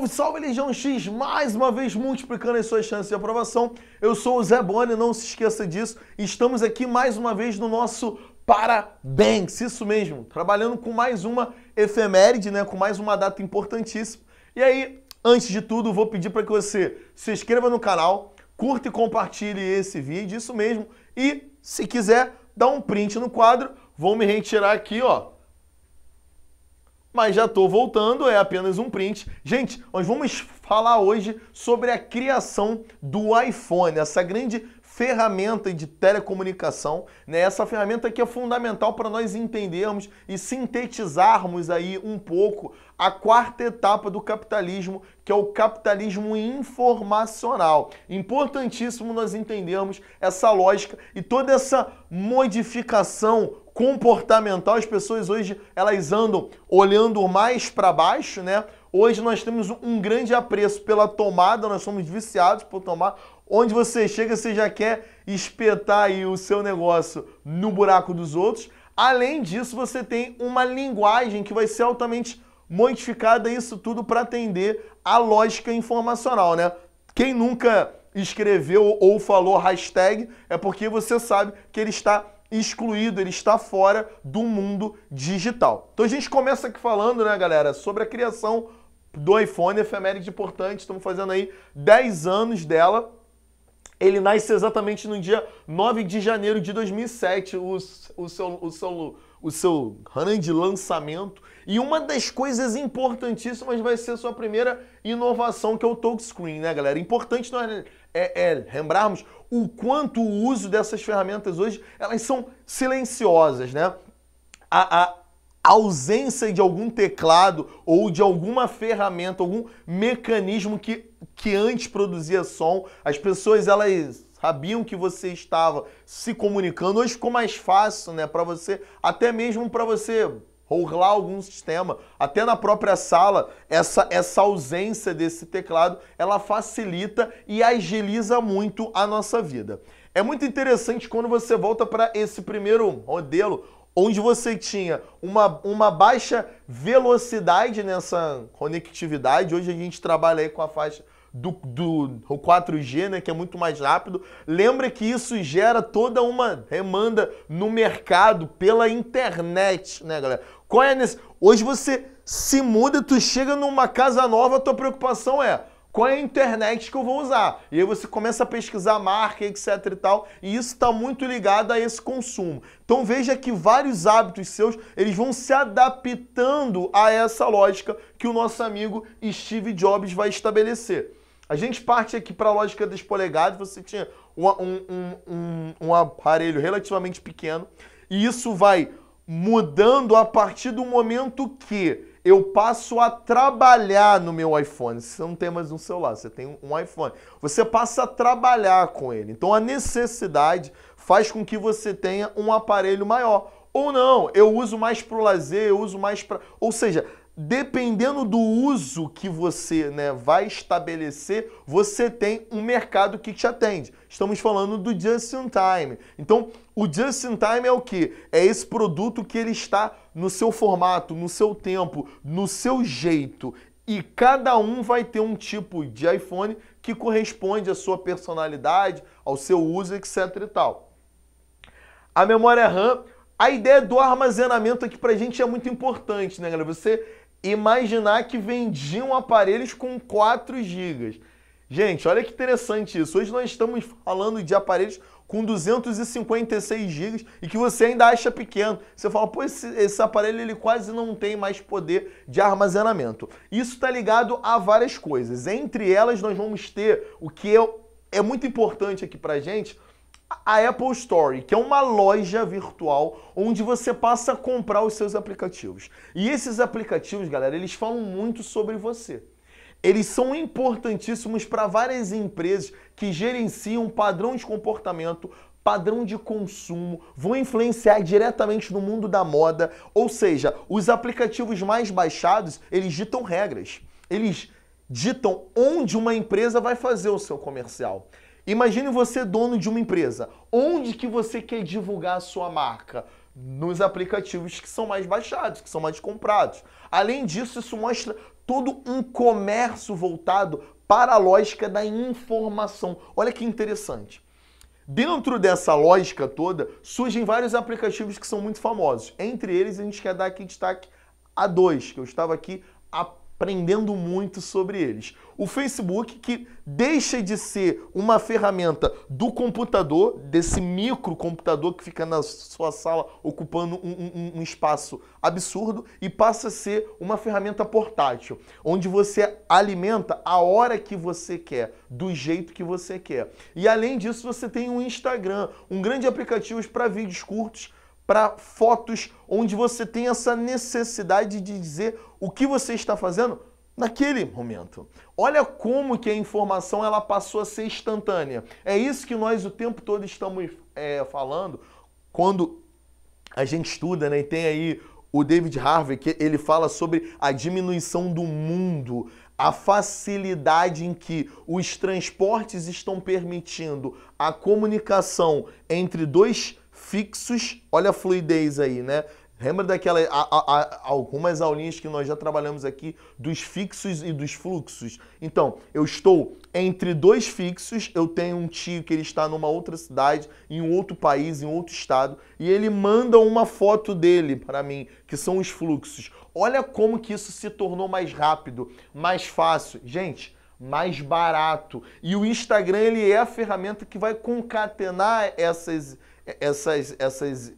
Salve, salve, Legião X! Mais uma vez multiplicando as suas chances de aprovação. Eu sou o Zé Boni, não se esqueça disso. Estamos aqui mais uma vez no nosso Parabéns, isso mesmo. Trabalhando com mais uma efeméride, né? com mais uma data importantíssima. E aí, antes de tudo, vou pedir para que você se inscreva no canal, curta e compartilhe esse vídeo, isso mesmo. E, se quiser, dá um print no quadro. Vou me retirar aqui, ó mas já estou voltando, é apenas um print. Gente, nós vamos falar hoje sobre a criação do iPhone, essa grande ferramenta de telecomunicação, né? Essa ferramenta que é fundamental para nós entendermos e sintetizarmos aí um pouco a quarta etapa do capitalismo, que é o capitalismo informacional. Importantíssimo nós entendermos essa lógica e toda essa modificação comportamental, as pessoas hoje elas andam olhando mais para baixo, né? Hoje nós temos um grande apreço pela tomada, nós somos viciados por tomar. Onde você chega, você já quer espetar aí o seu negócio no buraco dos outros. Além disso, você tem uma linguagem que vai ser altamente modificada, isso tudo para atender a lógica informacional, né? Quem nunca escreveu ou falou hashtag é porque você sabe que ele está excluído, ele está fora do mundo digital. Então a gente começa aqui falando, né, galera, sobre a criação do iPhone, efeméride importante, estamos fazendo aí 10 anos dela. Ele nasce exatamente no dia 9 de janeiro de 2007, o, o, seu, o, seu, o seu grande de lançamento. E uma das coisas importantíssimas vai ser sua primeira inovação, que é o touchscreen, né, galera? Importante nós é, é lembrarmos o quanto o uso dessas ferramentas hoje elas são silenciosas, né? A, a, ausência de algum teclado ou de alguma ferramenta, algum mecanismo que, que antes produzia som, as pessoas elas sabiam que você estava se comunicando. Hoje ficou mais fácil, né, para você, até mesmo para você rolar algum sistema, até na própria sala, essa, essa ausência desse teclado, ela facilita e agiliza muito a nossa vida. É muito interessante quando você volta para esse primeiro modelo, onde você tinha uma, uma baixa velocidade nessa conectividade, hoje a gente trabalha aí com a faixa do, do, 4G, né, que é muito mais rápido. Lembra que isso gera toda uma demanda no mercado pela internet, né, galera? Qual é nesse? Hoje você se muda, tu chega numa casa nova, a tua preocupação é qual é a internet que eu vou usar. E aí você começa a pesquisar marca, etc e tal, e isso está muito ligado a esse consumo. Então veja que vários hábitos seus, eles vão se adaptando a essa lógica que o nosso amigo Steve Jobs vai estabelecer. A gente parte aqui para a lógica das polegadas, você tinha um, um, um, um aparelho relativamente pequeno e isso vai mudando a partir do momento que eu passo a trabalhar no meu iPhone. Você não tem mais um celular, você tem um iPhone. Você passa a trabalhar com ele. Então a necessidade faz com que você tenha um aparelho maior. Ou não, eu uso mais para o lazer, eu uso mais para. Ou seja, dependendo do uso que você né, vai estabelecer, você tem um mercado que te atende. Estamos falando do just in time. Então, o just in time é o que? É esse produto que ele está no seu formato, no seu tempo, no seu jeito. E cada um vai ter um tipo de iPhone que corresponde à sua personalidade, ao seu uso, etc e tal. A memória RAM, a ideia do armazenamento aqui pra gente é muito importante, né, galera? Você imaginar que vendiam aparelhos com 4 GB. Gente, olha que interessante isso. Hoje nós estamos falando de aparelhos com 256 GB e que você ainda acha pequeno. Você fala, pô, esse, esse aparelho ele quase não tem mais poder de armazenamento. Isso está ligado a várias coisas. Entre elas, nós vamos ter o que é, é muito importante aqui para gente, a Apple Store, que é uma loja virtual onde você passa a comprar os seus aplicativos. E esses aplicativos, galera, eles falam muito sobre você. Eles são importantíssimos para várias empresas que gerenciam padrão de comportamento, padrão de consumo, vão influenciar diretamente no mundo da moda, ou seja, os aplicativos mais baixados, eles ditam regras. Eles ditam onde uma empresa vai fazer o seu comercial. Imagine você dono de uma empresa. Onde que você quer divulgar a sua marca? Nos aplicativos que são mais baixados, que são mais comprados. Além disso, isso mostra todo um comércio voltado para a lógica da informação. Olha que interessante. Dentro dessa lógica toda, surgem vários aplicativos que são muito famosos. Entre eles, a gente quer dar aqui destaque a dois, que eu estava aqui há aprendendo muito sobre eles. O Facebook, que deixa de ser uma ferramenta do computador, desse microcomputador que fica na sua sala ocupando um, um, um espaço absurdo, e passa a ser uma ferramenta portátil, onde você alimenta a hora que você quer, do jeito que você quer. E além disso, você tem o Instagram, um grande aplicativo para vídeos curtos para fotos onde você tem essa necessidade de dizer o que você está fazendo naquele momento. Olha como que a informação ela passou a ser instantânea. É isso que nós o tempo todo estamos é, falando quando a gente estuda, né? E tem aí o David Harvey que ele fala sobre a diminuição do mundo, a facilidade em que os transportes estão permitindo a comunicação entre dois fixos. Olha a fluidez aí, né? Lembra daquela algumas aulinhas que nós já trabalhamos aqui dos fixos e dos fluxos? Então, eu estou entre dois fixos, eu tenho um tio que ele está numa outra cidade, em um outro país, em outro estado, e ele manda uma foto dele para mim, que são os fluxos. Olha como que isso se tornou mais rápido, mais fácil. Gente, mais barato. E o Instagram ele é a ferramenta que vai concatenar essas essas, essas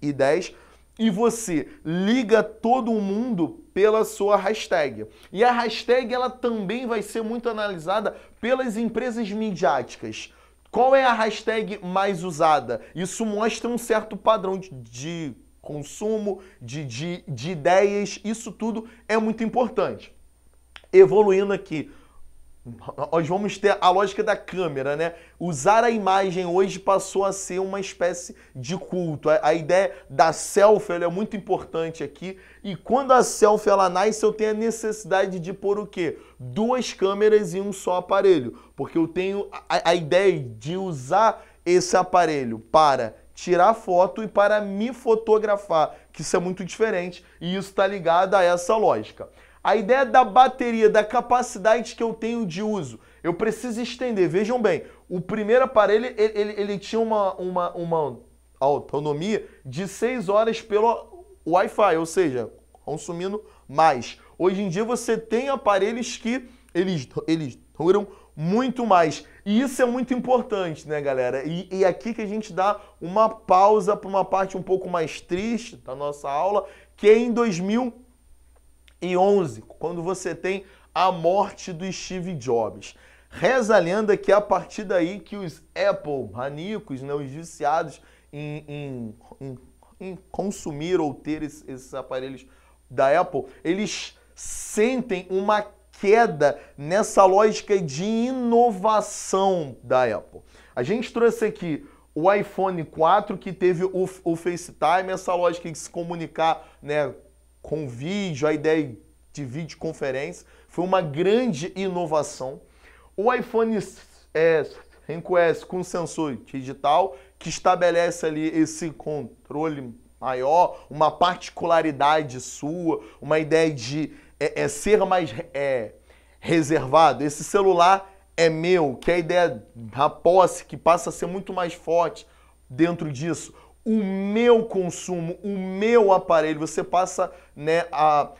ideias e você liga todo mundo pela sua hashtag. E a hashtag ela também vai ser muito analisada pelas empresas midiáticas. Qual é a hashtag mais usada? Isso mostra um certo padrão de, consumo, de, de, de ideias, isso tudo é muito importante. Evoluindo aqui, nós vamos ter a lógica da câmera, né? Usar a imagem hoje passou a ser uma espécie de culto. A, ideia da selfie é muito importante aqui. E quando a selfie ela nasce, eu tenho a necessidade de pôr o quê? Duas câmeras e um só aparelho. Porque eu tenho a, a ideia de usar esse aparelho para tirar foto e para me fotografar, que isso é muito diferente e isso está ligado a essa lógica. A ideia da bateria, da capacidade que eu tenho de uso. Eu preciso estender. Vejam bem, o primeiro aparelho ele, ele, ele tinha uma, uma, uma autonomia de 6 horas pelo Wi-Fi, ou seja, consumindo mais. Hoje em dia você tem aparelhos que eles, eles duram muito mais. E isso é muito importante, né, galera? E, e aqui que a gente dá uma pausa para uma parte um pouco mais triste da nossa aula, que é em 2000 2011, quando você tem a morte do Steve Jobs. Reza a lenda que é a partir daí que os Apple maníacos, né, os viciados em, em, em, em consumir ou ter esses, esses aparelhos da Apple, eles sentem uma queda nessa lógica de inovação da Apple. A gente trouxe aqui o iPhone 4 que teve o, o FaceTime, essa lógica de se comunicar né, com vídeo, a ideia de videoconferência. Foi uma grande inovação. O iPhone é, 5S com sensor digital que estabelece ali esse controle maior, uma particularidade sua, uma ideia de é, é ser mais é, reservado. Esse celular é meu, que é a ideia da posse que passa a ser muito mais forte dentro disso o meu consumo, o meu aparelho, você passa né, a,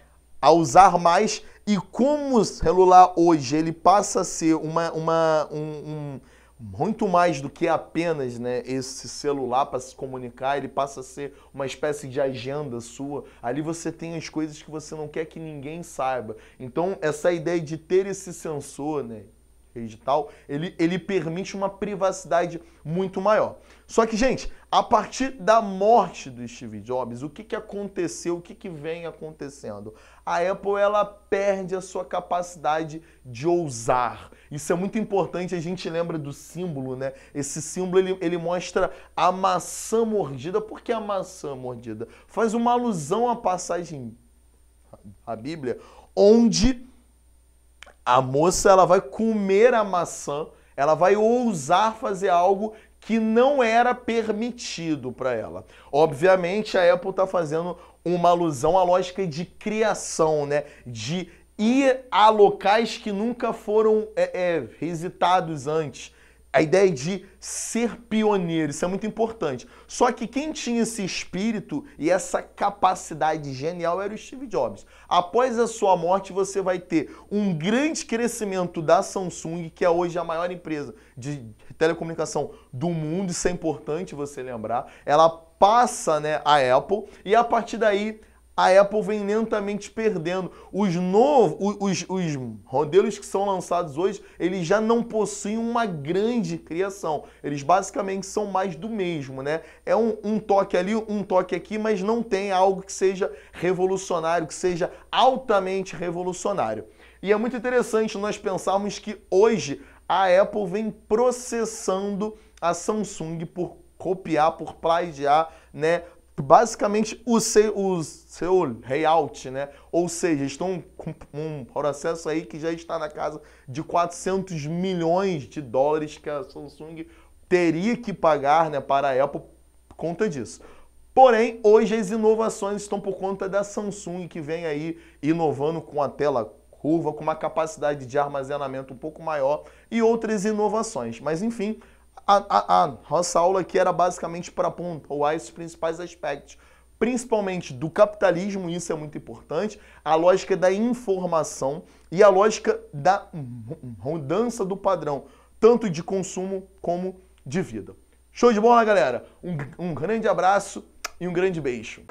a usar mais e como o celular hoje ele passa a ser uma, uma um, um, muito mais do que apenas né, esse celular para se comunicar, ele passa a ser uma espécie de agenda sua. Ali você tem as coisas que você não quer que ninguém saiba. Então, essa ideia de ter esse sensor, né, marketing digital, ele, ele permite uma privacidade muito maior. Só que, gente, a partir da morte do Steve Jobs, o que, que aconteceu, o que, que vem acontecendo? A Apple ela perde a sua capacidade de ousar. Isso é muito importante, a gente lembra do símbolo, né? Esse símbolo ele, ele mostra a maçã mordida. Por que a maçã mordida? Faz uma alusão à passagem, a Bíblia, onde a moça ela vai comer a maçã, ela vai ousar fazer algo que não era permitido para ela. Obviamente a Apple está fazendo uma alusão à lógica de criação, né? De ir a locais que nunca foram é, é, visitados antes a ideia de ser pioneiro, isso é muito importante. Só que quem tinha esse espírito e essa capacidade genial era o Steve Jobs. Após a sua morte, você vai ter um grande crescimento da Samsung, que é hoje a maior empresa de telecomunicação do mundo, isso é importante você lembrar. Ela passa né, a Apple e a partir daí a Apple vem lentamente perdendo. Os novos, os, os, modelos que são lançados hoje, eles já não possuem uma grande criação. Eles basicamente são mais do mesmo, né? É um, um toque ali, um toque aqui, mas não tem algo que seja revolucionário, que seja altamente revolucionário. E é muito interessante nós pensarmos que hoje a Apple vem processando a Samsung por copiar, por plagiar, né, basicamente o seu, o seu layout, né? Ou seja, estão com um processo aí que já está na casa de 400 milhões de dólares que a Samsung teria que pagar né, para a Apple por conta disso. Porém, hoje as inovações estão por conta da Samsung, que vem aí inovando com a tela curva, com uma capacidade de armazenamento um pouco maior e outras inovações. Mas enfim, a, a, nossa aula aqui era basicamente para pontuar esses principais aspectos, principalmente do capitalismo, isso é muito importante, a lógica da informação e a lógica da mudança do padrão, tanto de consumo como de vida. Show de bola, galera? Um, um grande abraço e um grande beijo.